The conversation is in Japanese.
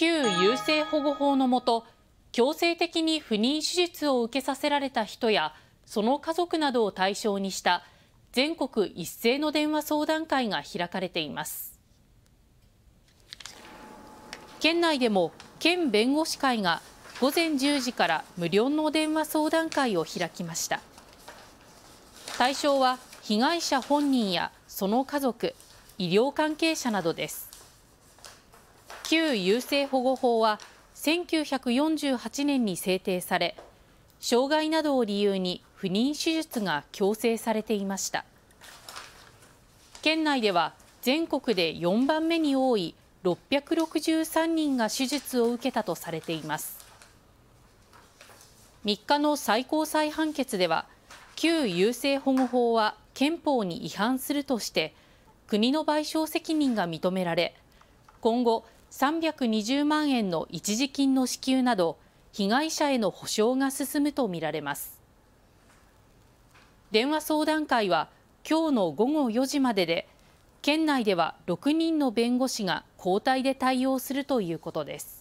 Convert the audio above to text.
旧優生保護法のもと強制的に不妊手術を受けさせられた人やその家族などを対象にした全国一斉の電話相談会が開かれています県内でも県弁護士会が午前10時から無料の電話相談会を開きました対象は被害者本人やその家族医療関係者などです旧優生保護法は1948年に制定され障害などを理由に不妊手術が強制されていました県内では全国で4番目に多い663人が手術を受けたとされています3日の最高裁判決では旧優生保護法は憲法に違反するとして国の賠償責任が認められ今後320万円の一時金の支給など、被害者への補償が進むとみられます。電話相談会は、今日の午後4時までで、県内では6人の弁護士が交代で対応するということです。